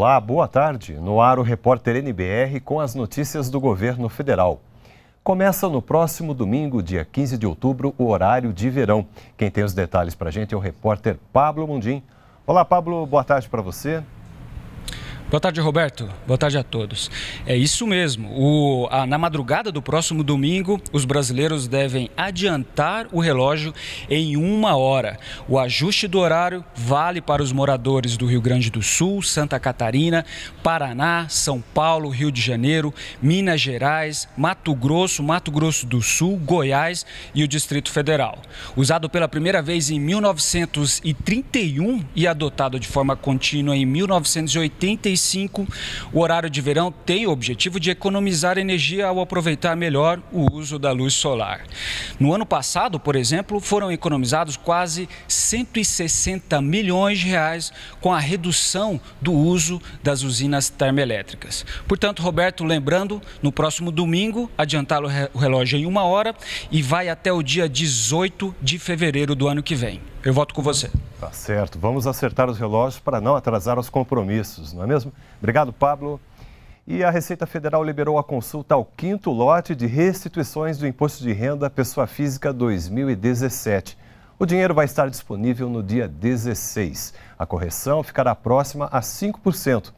Olá, boa tarde. No ar o repórter NBR com as notícias do governo federal. Começa no próximo domingo, dia 15 de outubro, o horário de verão. Quem tem os detalhes para a gente é o repórter Pablo Mundim. Olá, Pablo, boa tarde para você. Boa tarde, Roberto. Boa tarde a todos. É isso mesmo. O, a, na madrugada do próximo domingo, os brasileiros devem adiantar o relógio em uma hora. O ajuste do horário vale para os moradores do Rio Grande do Sul, Santa Catarina, Paraná, São Paulo, Rio de Janeiro, Minas Gerais, Mato Grosso, Mato Grosso do Sul, Goiás e o Distrito Federal. Usado pela primeira vez em 1931 e adotado de forma contínua em 1985 o horário de verão tem o objetivo de economizar energia ao aproveitar melhor o uso da luz solar. No ano passado, por exemplo, foram economizados quase 160 milhões de reais com a redução do uso das usinas termoelétricas. Portanto, Roberto, lembrando, no próximo domingo, adiantar o relógio em uma hora e vai até o dia 18 de fevereiro do ano que vem. Eu volto com você. Tá certo. Vamos acertar os relógios para não atrasar os compromissos, não é mesmo? Obrigado, Pablo. E a Receita Federal liberou a consulta ao quinto lote de restituições do Imposto de Renda à Pessoa Física 2017. O dinheiro vai estar disponível no dia 16. A correção ficará próxima a 5%.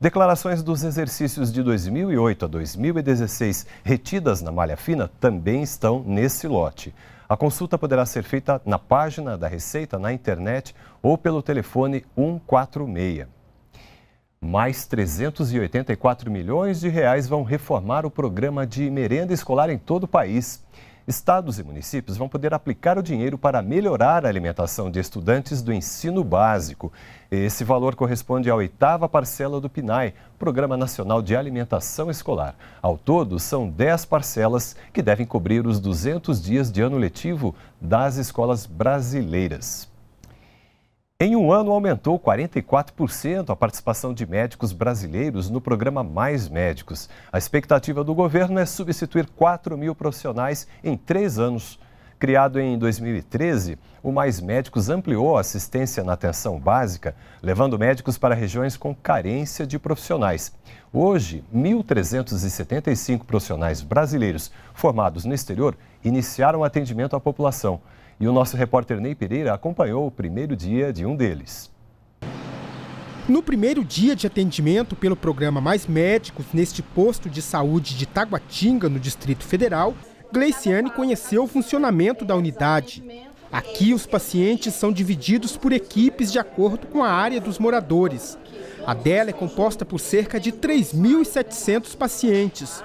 Declarações dos exercícios de 2008 a 2016 retidas na malha fina também estão nesse lote. A consulta poderá ser feita na página da Receita, na internet ou pelo telefone 146. Mais 384 milhões de reais vão reformar o programa de merenda escolar em todo o país. Estados e municípios vão poder aplicar o dinheiro para melhorar a alimentação de estudantes do ensino básico. Esse valor corresponde à oitava parcela do PNAE, Programa Nacional de Alimentação Escolar. Ao todo, são 10 parcelas que devem cobrir os 200 dias de ano letivo das escolas brasileiras. Em um ano, aumentou 44% a participação de médicos brasileiros no programa Mais Médicos. A expectativa do governo é substituir 4 mil profissionais em três anos. Criado em 2013, o Mais Médicos ampliou a assistência na atenção básica, levando médicos para regiões com carência de profissionais. Hoje, 1.375 profissionais brasileiros formados no exterior iniciaram atendimento à população. E o nosso repórter Ney Pereira acompanhou o primeiro dia de um deles. No primeiro dia de atendimento pelo programa Mais Médicos, neste posto de saúde de Taguatinga, no Distrito Federal, Gleiciane conheceu o funcionamento da unidade. Aqui, os pacientes são divididos por equipes de acordo com a área dos moradores. A dela é composta por cerca de 3.700 pacientes.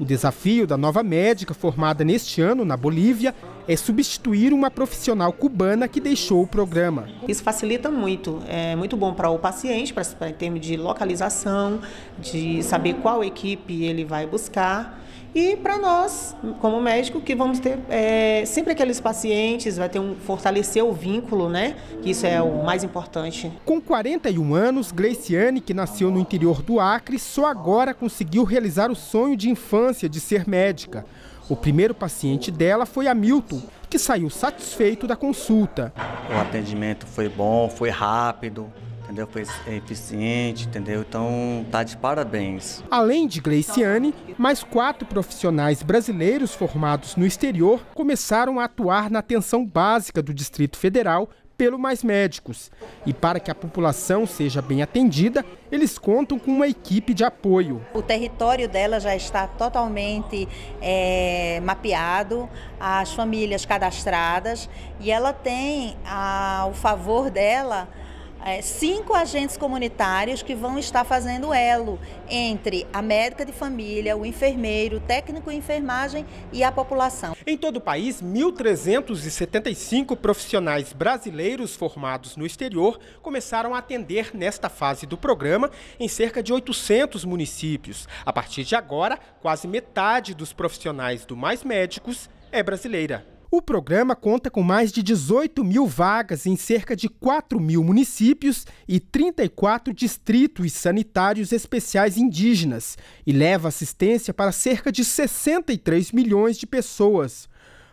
O desafio da nova médica, formada neste ano na Bolívia, é substituir uma profissional cubana que deixou o programa. Isso facilita muito, é muito bom para o paciente, para, para, em termos de localização, de saber qual equipe ele vai buscar. E para nós, como médico, que vamos ter é, sempre aqueles pacientes, vai ter um fortalecer o vínculo, né? Que isso é o mais importante. Com 41 anos, Gleiciane, que nasceu no interior do Acre, só agora conseguiu realizar o sonho de infância de ser médica. O primeiro paciente dela foi Hamilton, que saiu satisfeito da consulta. O atendimento foi bom, foi rápido, entendeu? Foi eficiente, entendeu? Então tá de parabéns. Além de Gleiciane, mais quatro profissionais brasileiros formados no exterior começaram a atuar na atenção básica do Distrito Federal pelo mais médicos. E para que a população seja bem atendida, eles contam com uma equipe de apoio. O território dela já está totalmente é, mapeado, as famílias cadastradas e ela tem a, o favor dela é, cinco agentes comunitários que vão estar fazendo elo entre a médica de família, o enfermeiro, o técnico em enfermagem e a população. Em todo o país, 1.375 profissionais brasileiros formados no exterior começaram a atender nesta fase do programa em cerca de 800 municípios. A partir de agora, quase metade dos profissionais do Mais Médicos é brasileira. O programa conta com mais de 18 mil vagas em cerca de 4 mil municípios e 34 distritos sanitários especiais indígenas e leva assistência para cerca de 63 milhões de pessoas.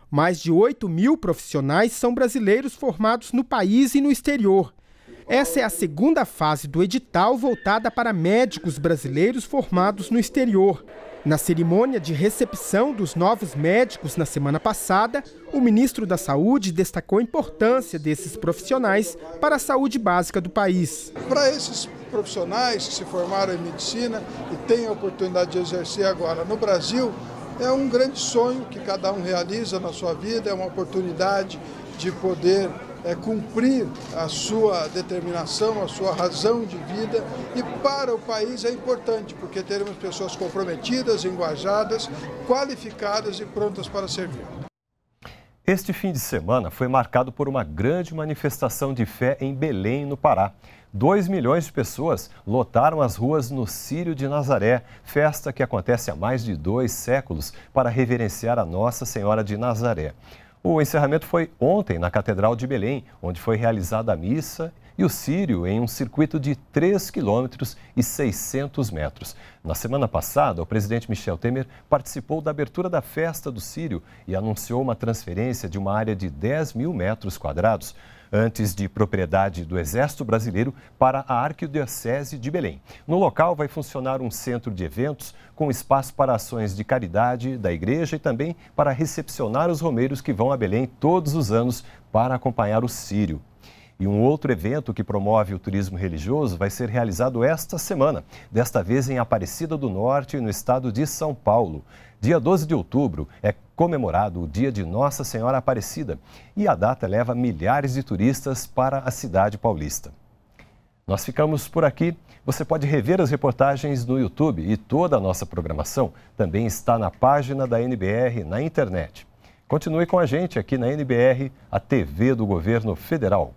Mais de 8 mil profissionais são brasileiros formados no país e no exterior. Essa é a segunda fase do edital voltada para médicos brasileiros formados no exterior. Na cerimônia de recepção dos novos médicos na semana passada, o ministro da Saúde destacou a importância desses profissionais para a saúde básica do país. Para esses profissionais que se formaram em medicina e têm a oportunidade de exercer agora no Brasil, é um grande sonho que cada um realiza na sua vida, é uma oportunidade de poder é, cumprir a sua determinação, a sua razão de vida. E para o país é importante, porque teremos pessoas comprometidas, engajadas, qualificadas e prontas para servir. Este fim de semana foi marcado por uma grande manifestação de fé em Belém, no Pará. 2 milhões de pessoas lotaram as ruas no Círio de Nazaré, festa que acontece há mais de dois séculos para reverenciar a Nossa Senhora de Nazaré. O encerramento foi ontem na Catedral de Belém, onde foi realizada a missa e o Sírio em um circuito de 3 quilômetros e 600 metros. Na semana passada, o presidente Michel Temer participou da abertura da festa do Sírio e anunciou uma transferência de uma área de 10 mil metros quadrados antes de propriedade do Exército Brasileiro, para a Arquidiocese de Belém. No local vai funcionar um centro de eventos com espaço para ações de caridade da igreja e também para recepcionar os romeiros que vão a Belém todos os anos para acompanhar o Sírio. E um outro evento que promove o turismo religioso vai ser realizado esta semana, desta vez em Aparecida do Norte, no estado de São Paulo. Dia 12 de outubro é comemorado o Dia de Nossa Senhora Aparecida e a data leva milhares de turistas para a cidade paulista. Nós ficamos por aqui. Você pode rever as reportagens no YouTube e toda a nossa programação também está na página da NBR na internet. Continue com a gente aqui na NBR, a TV do Governo Federal.